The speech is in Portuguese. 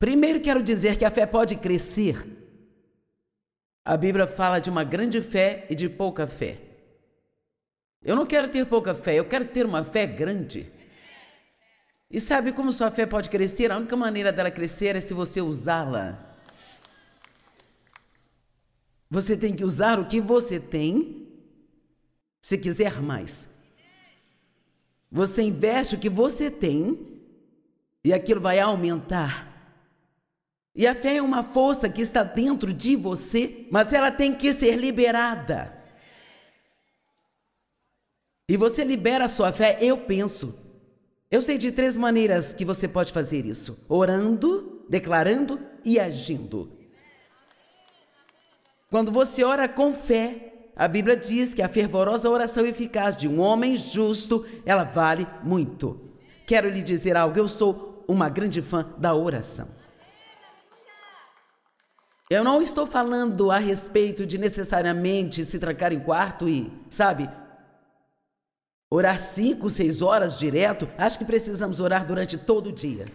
Primeiro quero dizer que a fé pode crescer. A Bíblia fala de uma grande fé e de pouca fé. Eu não quero ter pouca fé, eu quero ter uma fé grande. E sabe como sua fé pode crescer? A única maneira dela crescer é se você usá-la. Você tem que usar o que você tem se quiser mais. Você investe o que você tem e aquilo vai aumentar. E a fé é uma força que está dentro de você, mas ela tem que ser liberada. E você libera a sua fé, eu penso. Eu sei de três maneiras que você pode fazer isso: orando, declarando e agindo. Quando você ora com fé, a Bíblia diz que a fervorosa oração eficaz de um homem justo, ela vale muito. Quero lhe dizer algo, eu sou uma grande fã da oração. Eu não estou falando a respeito de necessariamente se trancar em quarto e, sabe, orar cinco, seis horas direto. Acho que precisamos orar durante todo o dia.